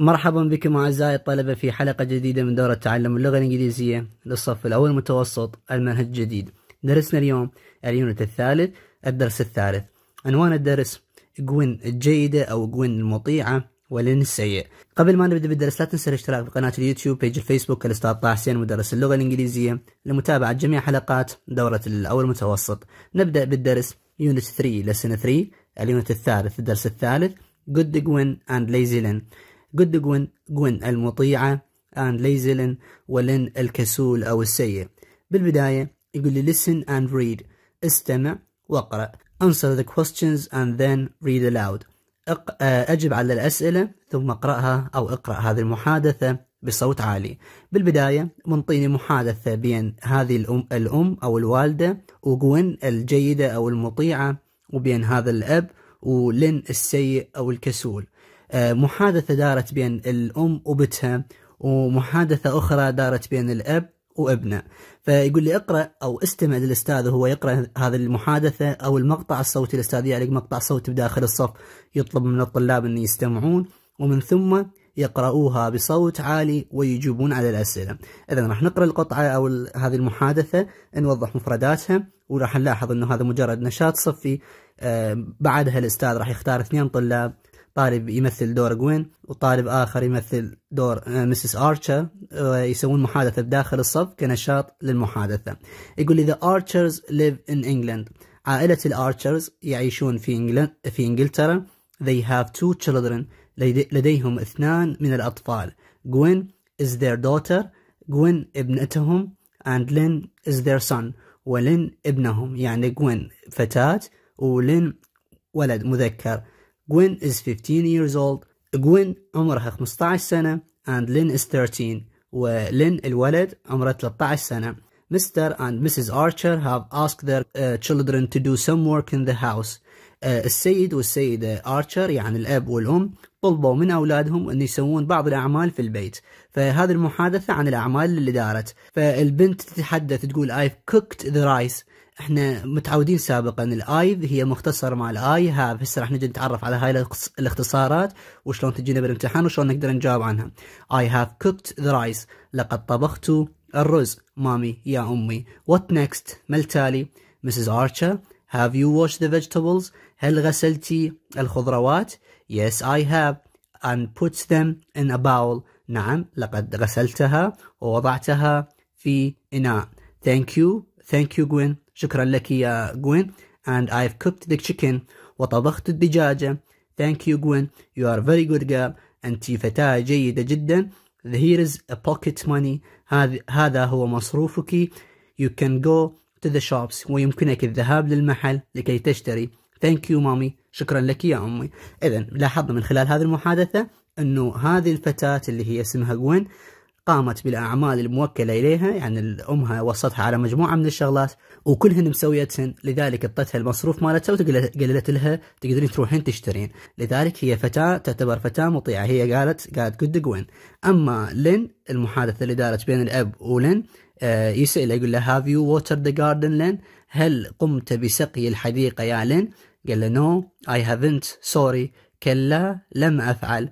مرحبا بكم أعزائي الطلبة في حلقة جديدة من دورة تعلم اللغة الإنجليزية للصف الأول المتوسط المنهج الجديد درسنا اليوم اليونت الثالث الدرس الثالث عنوان الدرس جوين الجيدة أو جوين المطيعة واللين السيء قبل ما نبدأ بالدرس لا تنسى الاشتراك في قناة اليوتيوب بيج الفيسبوك الأستاذ طه حسين مدرس اللغة الإنجليزية لمتابعة جميع حلقات دورة الأول المتوسط نبدأ بالدرس يونت 3 لسن 3 اليونت الثالث الدرس الثالث Good جوين and Lazy Lynn جود جوين المطيعة آن ليزلن ولن الكسول أو السيء بالبداية يقول لي listen and read استمع واقرأ answer the questions and then read aloud آه، أجب على الأسئلة ثم اقرأها أو اقرأ هذه المحادثة بصوت عالي بالبداية منطيني محادثة بين هذه الأم, الأم أو الوالدة وجوين الجيدة أو المطيعة وبين هذا الأب ولن السيء أو الكسول آه، محادثة دارت بين الأم وبتها ومحادثة أخرى دارت بين الأب وابنه فيقول لي اقرا او استمع للاستاذ وهو يقرا هذه المحادثه او المقطع الصوتي الاستاذ يعلق مقطع صوتي بداخل الصف يطلب من الطلاب ان يستمعون ومن ثم يقرؤوها بصوت عالي ويجيبون على الاسئله. اذا راح نقرا القطعه او هذه المحادثه نوضح مفرداتها وراح نلاحظ انه هذا مجرد نشاط صفي آه، بعدها الاستاذ راح يختار اثنين طلاب طالب يمثل دور جوين وطالب آخر يمثل دور مسز آه، آرشر آه، يسوون محادثة بداخل الصف كنشاط للمحادثة يقول إذا آرشرز ليف ان انجلند عائلة الآرشرز يعيشون في, انجلند في إنجلترا they have two children لديهم اثنان من الأطفال جوين is their daughter جوين ابنتهم and لين is their son ولين ابنهم يعني جوين فتاة ولين ولد مذكر Gwen is 15 years old Gwen عمرها 15 سنة and Lynn is 13 ولين الولد عمره 13 سنة Mr. and Mrs. Archer have asked their uh, children to do some work in the house uh, السيد والسيدة آرشر يعني الأب والأم طلبوا من أولادهم أن يسوون بعض الأعمال في البيت فهذه المحادثة عن الأعمال اللي دارت فالبنت تتحدث تقول I've cooked the rice احنا متعودين سابقا الايذ هي مختصر مع الاي هاف هسه راح نجي نتعرف على هاي الاختصارات وشلون تجينا بالامتحان وشلون نقدر نجاوب عنها I have cooked the rice لقد طبخت الرز مامي يا امي what next ما التالي Mrs. Archer have you واش the vegetables هل غسلتي الخضروات yes I have and put them in a bowl نعم لقد غسلتها ووضعتها في إناء thank you thank you Gwen شكرا لك يا جوين and I've cooked the chicken وطبخت الدجاجة thank you Gwen you are very good girl أنت فتاة جيدة جدا here is a pocket money هذا هو مصروفك you can go to the shops ويمكنك الذهاب للمحل لكي تشتري thank you mommy شكرا لك يا أمي إذا لاحظنا من خلال هذه المحادثة أنه هذه الفتاة اللي هي اسمها جوين قامت بالأعمال الموكلة إليها يعني الأمها وصتها على مجموعة من الشغلات وكلهن مسويتهن لذلك اعطتها المصروف مالتها وقللت لها تقدرين تروحين تشترين لذلك هي فتاة تعتبر فتاة مطيعة هي قالت قالت جود جوين أما لين المحادثة اللي دارت بين الأب ولين آه يقول له هاف يو ووتر ذا جاردن لين هل قمت بسقي الحديقة يا لين قال له نو اي هافنت سوري كلا لم أفعل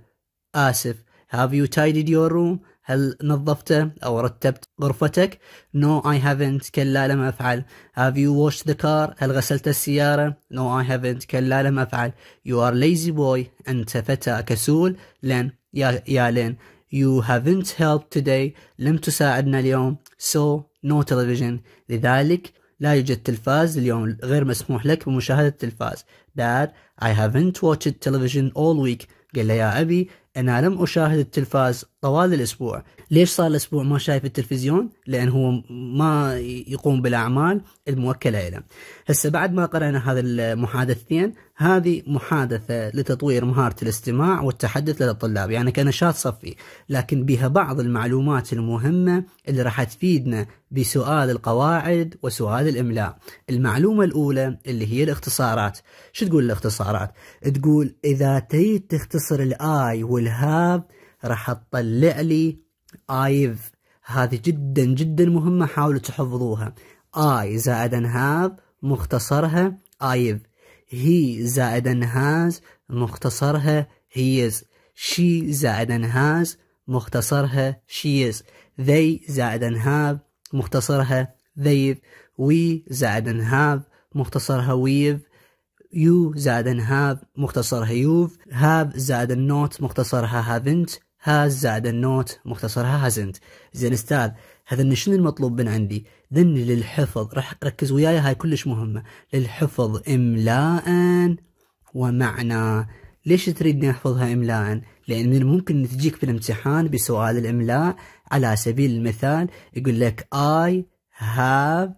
آسف هاف يو tidied your room هل نظفته أو رتبت غرفتك؟ No I haven't كلا لم أفعل Have you washed the car؟ هل غسلت السيارة؟ No I haven't كلا لم أفعل You are lazy boy أنت فتى كسول لن يا, يا لن You haven't helped today لم تساعدنا اليوم So no television لذلك لا يوجد تلفاز اليوم غير مسموح لك بمشاهدة التلفاز Dad I haven't watched television all week قال يا أبي أنا لم أشاهد التلفاز طوال الاسبوع ليش صار الاسبوع ما شايف التلفزيون لان هو ما يقوم بالاعمال الموكله له هسه بعد ما قرانا هذا المحادثتين هذه محادثه لتطوير مهاره الاستماع والتحدث للطلاب يعني كنشاط صفي لكن بها بعض المعلومات المهمه اللي راح تفيدنا بسؤال القواعد وسؤال الاملاء المعلومه الاولى اللي هي الاختصارات شو تقول الاختصارات تقول اذا تريد تختصر الاي والهاب راح تطلع لي I've هذه جدا جدا مهمة حاولوا تحفظوها I زائدا have مختصرها I've هي زائدا هاز مختصرها he شي she زائدا هاز مختصرها شي is they زائدا هاف مختصرها they've وي زائدا هاف مختصرها we've يو زائدا هاف مختصرها يوف هاف زائدا not مختصرها haven't هاز زائد النوت مختصرها هازنت زين استاذ هذا شنو المطلوب من عندي ذني للحفظ راح ركز وياي هاي كلش مهمة للحفظ إملاء ومعنى ليش تريدني أحفظها إملاء لأن من الممكن تجيك في الامتحان بسؤال الإملاء على سبيل المثال يقول لك I have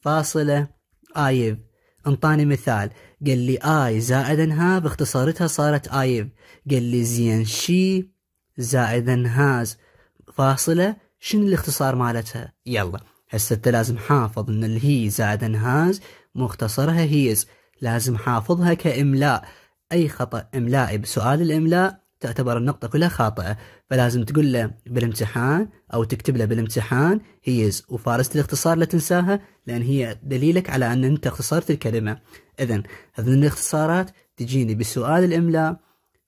فاصلة I've انطاني مثال قال لي I زائدا هاف اختصرتها صارت I've قال لي زين شي زائد هاز فاصلة شنو الاختصار مالتها يلا هسه انت لازم حافظ ان الهي زائد هاز مختصرها هيز لازم حافظها كاملاء اي خطأ املائي بسؤال الاملاء تعتبر النقطة كلها خاطئة فلازم تقول له بالامتحان أو تكتب له بالامتحان هيز وفارس الاختصار لا تنساها لأن هي دليلك على أن أنت اختصرت الكلمة إذا هذه الاختصارات تجيني بسؤال الإملاء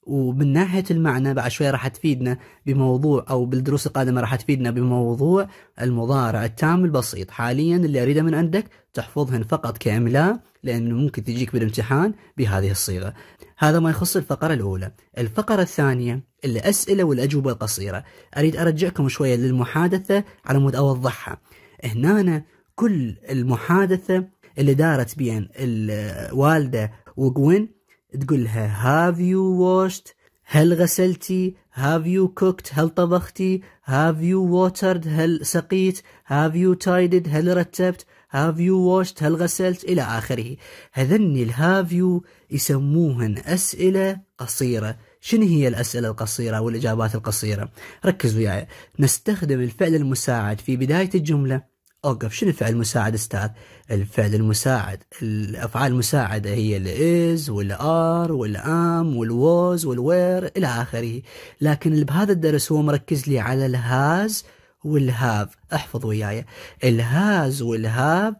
ومن ناحيه المعنى بعد شوي راح تفيدنا بموضوع او بالدروس القادمه راح تفيدنا بموضوع المضارع التام البسيط حاليا اللي اريده من عندك تحفظهن فقط كاملاء لانه ممكن تجيك بالامتحان بهذه الصيغه هذا ما يخص الفقره الاولى الفقره الثانيه الاسئله والاجوبه القصيره اريد ارجعكم شويه للمحادثه على مود اوضحها هنا كل المحادثه اللي دارت بين الوالده وجوين تقول لها have you washed هل غسلتي have you cooked هل طبختي have you watered هل سقيت have you tidied هل رتبت have you washed هل غسلت إلى آخره هذن الهاف يو يسموهن أسئلة قصيرة شنو هي الأسئلة القصيرة والإجابات القصيرة ركزوا وياي نستخدم الفعل المساعد في بداية الجملة اوقف شنو الفعل المساعد استاذ؟ الفعل المساعد الافعال المساعده هي الاز والار والام والووز والوير الى اخره، لكن بهذا الدرس هو مركز لي على الهاز والهاف، احفظ وياي الهاز والهاف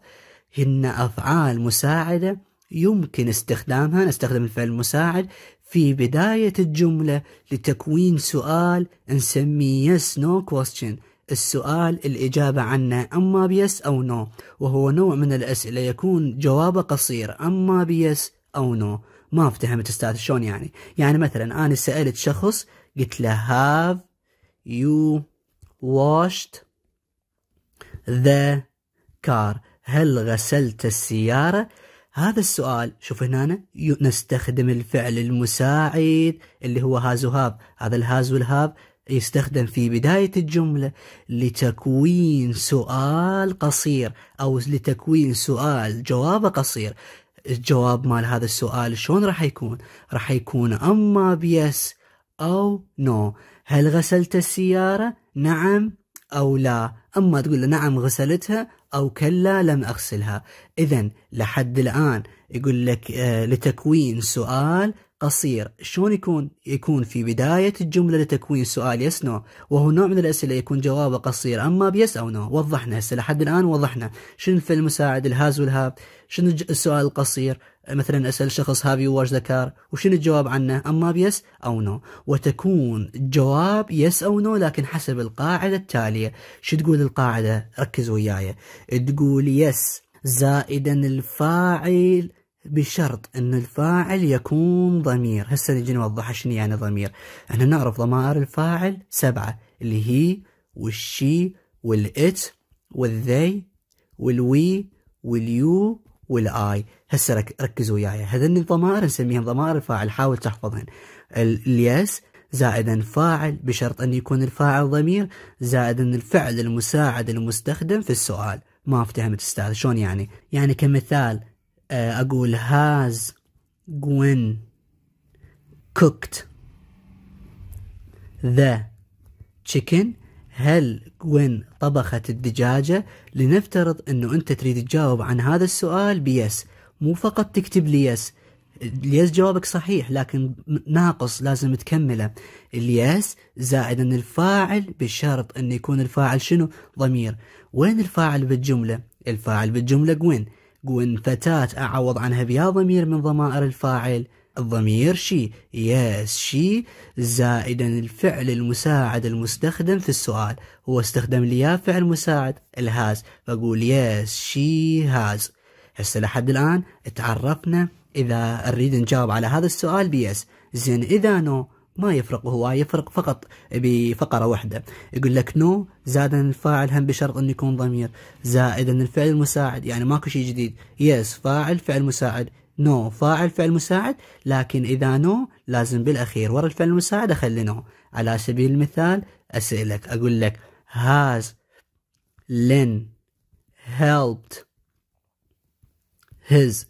هن افعال مساعده يمكن استخدامها نستخدم الفعل المساعد في بداية الجملة لتكوين سؤال نسميه يس no question السؤال الإجابة عنه أما بيس أو نو وهو نوع من الأسئلة يكون جوابه قصير أما بيس أو نو ما افتهمت استاذ شلون يعني يعني مثلا أنا سألت شخص قلت له have you washed the car هل غسلت السيارة هذا السؤال شوف هنا نستخدم الفعل المساعد اللي هو هاز وهاب هذا الهاز والهاب يستخدم في بداية الجملة لتكوين سؤال قصير أو لتكوين سؤال جوابه قصير الجواب مال هذا السؤال شلون راح يكون راح يكون أما بيس أو نو هل غسلت السيارة نعم أو لا أما تقول له نعم غسلتها أو كلا لم أغسلها إذا لحد الآن يقول لك آه، لتكوين سؤال قصير شلون يكون؟ يكون في بداية الجملة لتكوين سؤال يس نو وهو نوع من الأسئلة يكون جوابه قصير أما بيس أو نو وضحنا هسه لحد الآن وضحنا شنو الفعل المساعد الهاز والهاب شنو السؤال القصير مثلا أسأل شخص هاف يو واش ذكر وشنو الجواب عنه أما بيس أو نو وتكون جواب يس أو نو لكن حسب القاعدة التالية شو تقول القاعدة ركزوا وياي تقول يس زائدا الفاعل بشرط أن الفاعل يكون ضمير هسه نجي نوضح شنو يعني ضمير احنا نعرف ضمائر الفاعل سبعة اللي هي والشي والإت والذي والوي واليو والاي هسه ركزوا وياي هذن الضمائر نسميهم ضمائر الفاعل حاول تحفظهن اليس زائدا فاعل بشرط أن يكون الفاعل ضمير زائدا الفعل المساعد المستخدم في السؤال ما افتهمت استاذ شلون يعني يعني كمثال آه، اقول has Gwen cooked the chicken هل جوين طبخت الدجاجة لنفترض انه انت تريد تجاوب عن هذا السؤال بيس مو فقط تكتب لي يس اليس جوابك صحيح لكن ناقص لازم تكمله اليس زائد ان الفاعل بشرط ان يكون الفاعل شنو ضمير وين الفاعل بالجملة الفاعل بالجملة جوين قوان فتات أعوض عنها بيا ضمير من ضمائر الفاعل الضمير شي يس شي زائدا الفعل المساعد المستخدم في السؤال هو استخدم ليا فعل مساعد الهاز فقول يس شي هاز هسه لحد الآن تعرفنا إذا نريد نجاوب على هذا السؤال بيس زين إذا نو no ما يفرق هو يفرق فقط بفقرة واحدة يقول لك نو زائد الفاعل هم بشرط أن يكون ضمير زائدا الفعل المساعد يعني ماكو شيء جديد يس فاعل فعل مساعد نو no. فاعل فعل مساعد لكن إذا نو no, لازم بالأخير ورا الفعل المساعد أخلي نو no. على سبيل المثال أسألك أقول لك has Lynn helped his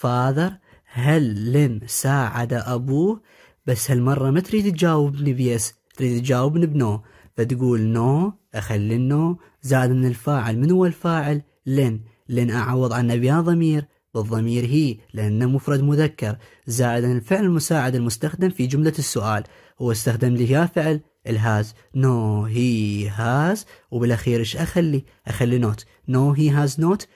father هل لن ساعد أبوه بس هالمرة ما تريد تجاوبني بيس تريد تجاوبني بنو فتقول نو أخلي النو زاد من الفاعل من هو الفاعل لن لن أعوض عنه بيا ضمير بالضمير هي لأنه مفرد مذكر زائد الفعل المساعد المستخدم في جملة السؤال هو استخدم لي يا فعل الهاز نو هي هاز وبالأخير إيش أخلي أخلي نوت نو هي هاز نوت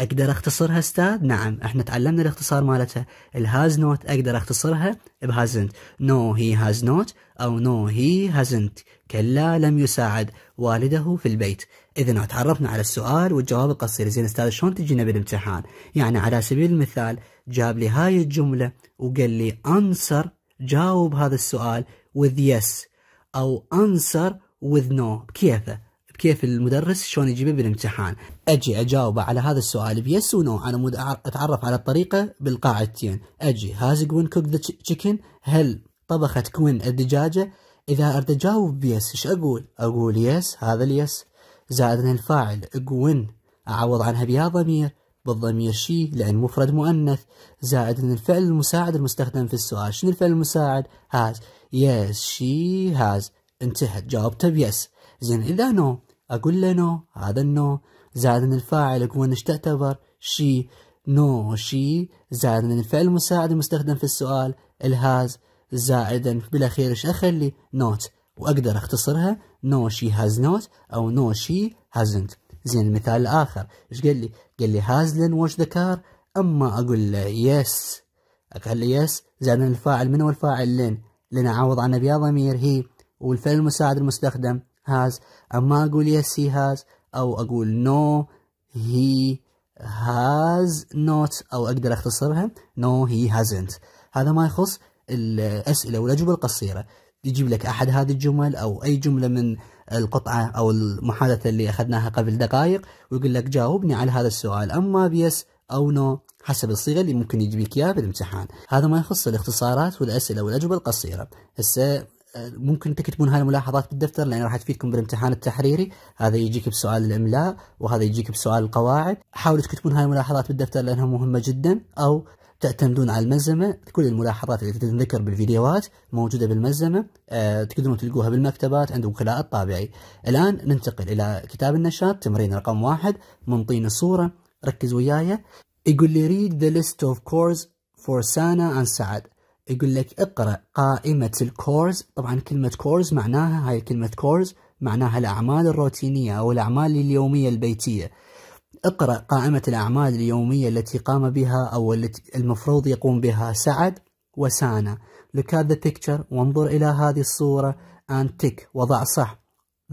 اقدر اختصرها استاذ؟ نعم احنا تعلمنا الاختصار مالتها الهاز نوت اقدر اختصرها بهازنت نو هي هاز نوت او نو هي هازنت كلا لم يساعد والده في البيت اذا تعرفنا على السؤال والجواب القصير زين استاذ شلون تجينا بالامتحان يعني على سبيل المثال جاب لي هاي الجمله وقال لي انصر جاوب هذا السؤال with yes او انصر with no بكيفه كيف المدرس شلون يجيبه بالامتحان اجي اجاوبه على هذا السؤال بيس ونو على مود اتعرف على الطريقه بالقاعدتين اجي هاز كوين كوك ذا تشيكن هل طبخت كوين الدجاجه اذا اريد اجاوب بيس ايش اقول اقول يس هذا اليس زائد الفاعل كوين اعوض عنها بيا ضمير بالضمير شي لأن مفرد مؤنث زائد أن الفعل المساعد المستخدم في السؤال شنو الفعل المساعد هاز يس شي هاز انتهت جاوبته بيس زين إذا نو أقول له نو هذا النو زائد من الفاعل يكون إيش تعتبر شي نو شي زائد الفعل المساعد المستخدم في السؤال الهاز زائدا بالأخير إيش أخلي نوت وأقدر أختصرها نو شي هاز نوت أو نو شي هازنت زين المثال الآخر إيش قال لي قال لي هاز لن واش ذكر أما أقول له يس أقول له يس زائد الفاعل من هو الفاعل لن لن أعوض عنه بيا ضمير هي والفعل المساعد المستخدم has أما أقول yes he has أو أقول no he has not أو أقدر أختصرها no he hasn't هذا ما يخص الأسئلة والأجوبة القصيرة يجيب لك أحد هذه الجمل أو أي جملة من القطعة أو المحادثة اللي أخذناها قبل دقائق ويقول لك جاوبني على هذا السؤال أما بيس أو نو حسب الصيغة اللي ممكن يجيب لك إياها بالامتحان هذا ما يخص الاختصارات والأسئلة والأجوبة القصيرة هسه ممكن تكتبون هاي الملاحظات بالدفتر لان راح تفيدكم بالامتحان التحريري هذا يجيك بسؤال الاملاء وهذا يجيك بسؤال القواعد حاولوا تكتبون هاي الملاحظات بالدفتر لانها مهمه جدا او تعتمدون على الملزمة كل الملاحظات اللي تتذكر بالفيديوهات موجودة بالملزمة أه تقدرون تلقوها بالمكتبات عند وكلاء الطابعي الآن ننتقل إلى كتاب النشاط تمرين رقم واحد منطين الصورة ركز وياي يقول لي ريد ذا ليست اوف كورز فور سانا اند سعد يقول لك اقرأ قائمة الكورز طبعا كلمة كورز معناها هاي كلمة كورز معناها الأعمال الروتينية أو الأعمال اليومية البيتية اقرأ قائمة الأعمال اليومية التي قام بها أو التي المفروض يقوم بها سعد وسانا look at the picture وانظر إلى هذه الصورة and tick وضع صح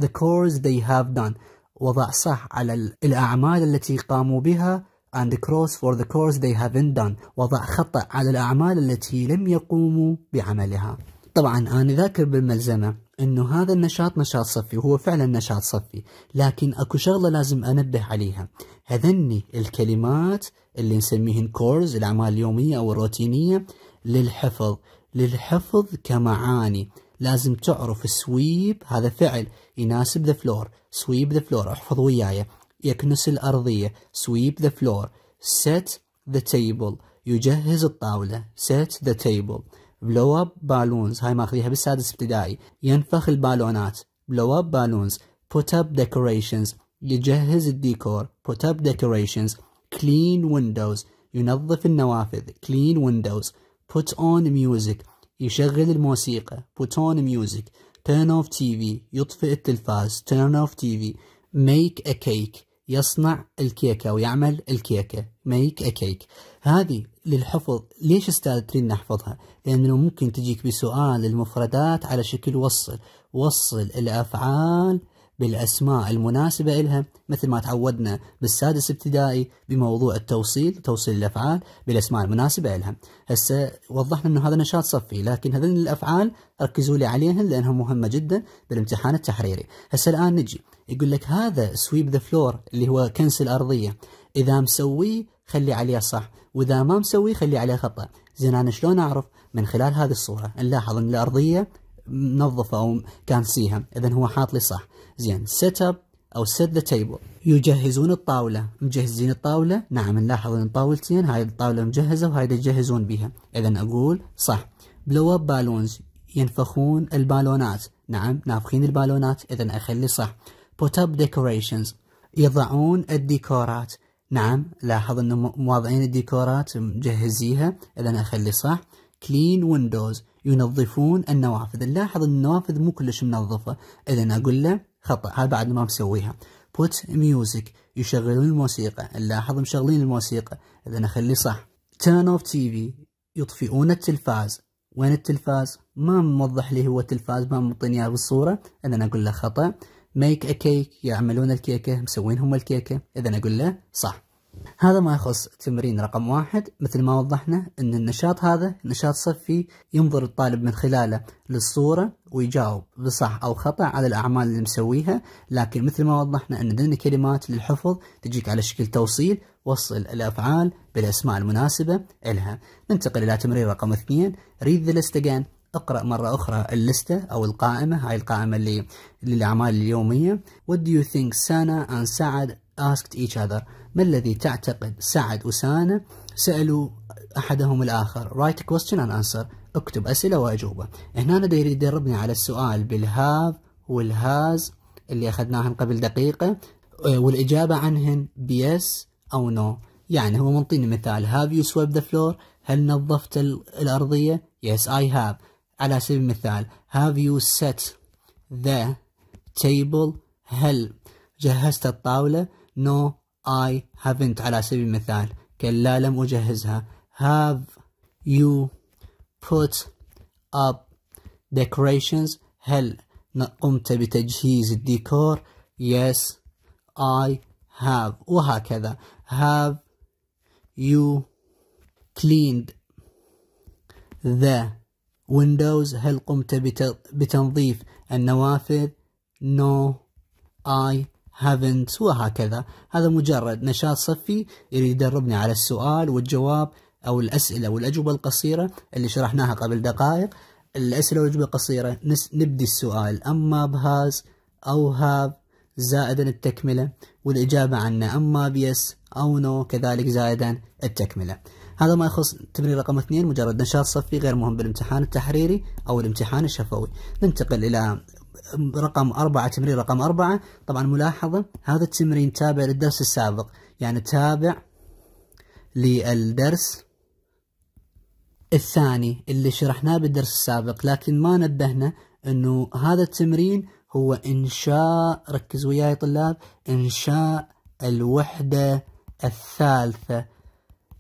the course they have done وضع صح على الأعمال التي قاموا بها and cross for the course they haven't done وضع خطأ على الأعمال التي لم يقوموا بعملها طبعا أنا ذاكر بالملزمة أنه هذا النشاط نشاط صفي وهو فعلا نشاط صفي لكن أكو شغلة لازم أنبه عليها هذني الكلمات اللي نسميهن كورز الأعمال اليومية أو الروتينية للحفظ للحفظ كمعاني لازم تعرف سويب هذا فعل يناسب ذا فلور سويب ذا فلور احفظ وياي يكنس الأرضية sweep the floor set the table يجهز الطاولة set the table blow up balloons هاي ماخذيها بالسادس ابتدائي ينفخ البالونات blow up balloons put up decorations يجهز الديكور put up decorations clean windows ينظف النوافذ clean windows put on music يشغل الموسيقى put on music turn off TV يطفئ التلفاز turn off TV make a cake يصنع الكيكة أو يعمل الكيكة ميك كيك هذه للحفظ ليش استاذ نحفظها لأنه ممكن تجيك بسؤال المفردات على شكل وصل وصل الأفعال بالأسماء المناسبة إلها مثل ما تعودنا بالسادس ابتدائي بموضوع التوصيل توصيل الأفعال بالأسماء المناسبة إلها هسه وضحنا أنه هذا نشاط صفي لكن هذين الأفعال ركزوا لي عليهن لأنها مهمة جدا بالامتحان التحريري هسه الآن نجي يقول لك هذا سويب ذا فلور اللي هو كنس الأرضية إذا مسويه خلي عليه صح وإذا ما مسويه خلي عليه خطأ زين أنا شلون أعرف من خلال هذه الصورة نلاحظ أن الأرضية منظفة أو كانسيها إذا هو حاط لي صح زين سيت اب او سيت ذا تيبل يجهزون الطاوله مجهزين الطاوله نعم نلاحظ ان طاولتين هاي الطاوله مجهزه وهاي يجهزون بها اذا اقول صح بلو اب بالونز ينفخون البالونات نعم نافخين البالونات اذا اخلي صح بوت اب ديكوريشنز يضعون الديكورات نعم لاحظ انه مواضعين الديكورات مجهزيها اذا اخلي صح كلين ويندوز ينظفون النوافذ نلاحظ ان النوافذ مو كلش منظفه اذا اقول له خطأ هذا بعد ما مسويها put music يشغلون الموسيقى نلاحظ مشغلين الموسيقى إذا نخلي صح turn off TV يطفئون التلفاز وين التلفاز ما موضح لي هو التلفاز ما مطيني اياه بالصورة إذا أقول له خطأ make a cake يعملون الكيكة مسوين هم الكيكة إذا أقول له صح هذا ما يخص تمرين رقم واحد مثل ما وضحنا أن النشاط هذا نشاط صفي ينظر الطالب من خلاله للصورة ويجاوب بصح أو خطأ على الأعمال اللي مسويها لكن مثل ما وضحنا أن ضمن كلمات للحفظ تجيك على شكل توصيل وصل الأفعال بالأسماء المناسبة إلها ننتقل إلى تمرين رقم اثنين read the list again اقرأ مرة أخرى اللستة أو القائمة هاي القائمة اللي للأعمال اليومية What do you think Sana and Saad asked each other ما الذي تعتقد سعد وسانة سألوا أحدهم الآخر write a question and answer اكتب أسئلة وأجوبة هنا أنا يدربني على السؤال بالهاف والهاز اللي أخذناهن قبل دقيقة آه، والإجابة عنهن بيس أو نو يعني هو منطيني مثال هاف يو swept ذا فلور هل نظفت الأرضية yes I have على سبيل المثال have you set the table هل جهزت الطاولة no I haven't على سبيل المثال كلا لم أجهزها have you put up decorations هل قمت بتجهيز الديكور yes I have وهكذا have you cleaned the windows هل قمت بتنظيف النوافذ no I haven't وهكذا هذا مجرد نشاط صفي يريد يدربني على السؤال والجواب أو الأسئلة والأجوبة القصيرة اللي شرحناها قبل دقائق الأسئلة والأجوبة القصيرة نبدي السؤال أما بهاز أو هاف زائدا التكملة والإجابة عنه أما بيس أو نو كذلك زائدا التكملة هذا ما يخص تمرين رقم اثنين مجرد نشاط صفي غير مهم بالامتحان التحريري أو الامتحان الشفوي ننتقل إلى رقم أربعة تمرين رقم أربعة طبعا ملاحظة هذا التمرين تابع للدرس السابق يعني تابع للدرس الثاني اللي شرحناه بالدرس السابق لكن ما نبهنا انه هذا التمرين هو انشاء ركزوا وياي يا طلاب انشاء الوحدة الثالثة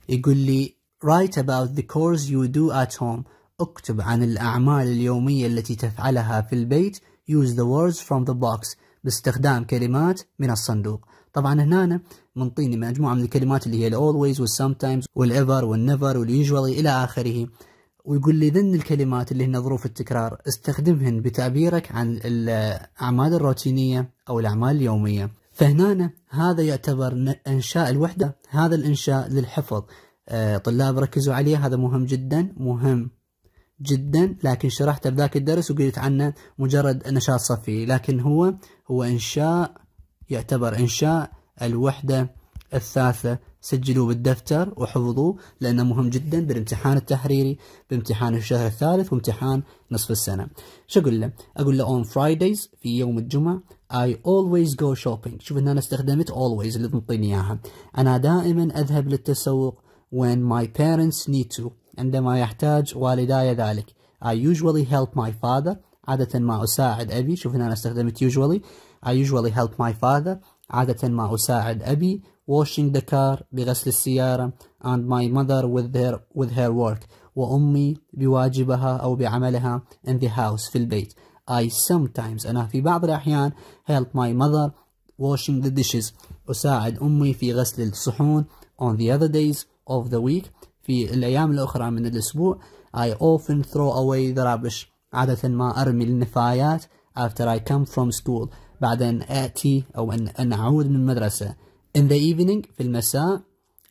يقول لي write about the course you do at home اكتب عن الأعمال اليومية التي تفعلها في البيت use the words from the box باستخدام كلمات من الصندوق طبعا هنا منطيني مجموعة من الكلمات اللي هي ال always وال sometimes وال ever وال never وال usually إلى آخره ويقول لي ذن الكلمات اللي هن ظروف التكرار استخدمهن بتعبيرك عن الأعمال الروتينية أو الأعمال اليومية فهنا هذا يعتبر إنشاء الوحدة هذا الإنشاء للحفظ آه، طلاب ركزوا عليه هذا مهم جدا مهم جدا لكن شرحته بذاك الدرس وقلت عنه مجرد نشاط صفي لكن هو هو إنشاء يعتبر إنشاء الوحدة الثالثة سجلوه بالدفتر وحفظوه لأنه مهم جدا بالامتحان التحريري بامتحان الشهر الثالث وامتحان نصف السنة شو أقول له؟ أقول له on Fridays في يوم الجمعة I always go shopping شوف أنا استخدمت always اللي تعطيني إياها أنا دائما أذهب للتسوق when my parents need to عندما يحتاج والداي ذلك I usually help my father عادة ما أساعد أبي شوف هنا أنا استخدمت usually I usually help my father عادة ما أساعد أبي washing the car بغسل السيارة and my mother with her, with her work وأمي بواجبها أو بعملها in the house في البيت I sometimes أنا في بعض الأحيان help my mother washing the dishes أساعد أمي في غسل الصحون on the other days of the week في الأيام الأخرى من الأسبوع I often throw away the rubbish عادة ما أرمي النفايات after I come from school بعد أن آتي أو أن, أعود من المدرسة in the evening في المساء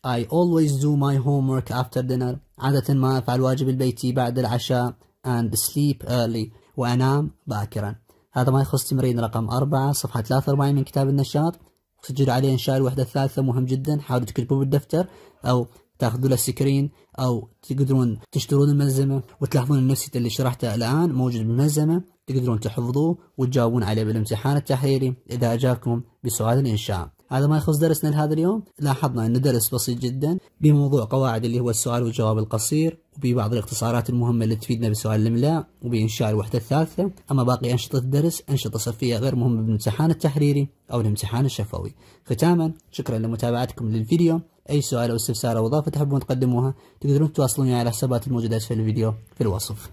I always do my homework after dinner عادة ما أفعل واجب البيتي بعد العشاء and sleep early وأنام باكرا هذا ما يخص تمرين رقم أربعة صفحة 43 من كتاب النشاط سجلوا عليه إنشاء الوحدة الثالثة مهم جدا حاولوا تكتبوه بالدفتر أو تاخذوا له سكرين او تقدرون تشترون الملزمه وتلاحظون النفس اللي شرحته الان موجود بالملزمه تقدرون تحفظوه وتجاوبون عليه بالامتحان التحريري اذا اجاكم بسؤال الانشاء هذا ما يخص درسنا لهذا اليوم لاحظنا ان درس بسيط جدا بموضوع قواعد اللي هو السؤال والجواب القصير وببعض الاختصارات المهمه اللي تفيدنا بسؤال الاملاء وبانشاء الوحده الثالثه اما باقي انشطه الدرس انشطه صفيه غير مهمه بالامتحان التحريري او الامتحان الشفوي ختاما شكرا لمتابعتكم للفيديو أي سؤال أو استفسار أو إضافة تحبون تقدموها تقدرون تواصلوني على الحسابات الموجودة أسفل الفيديو في الوصف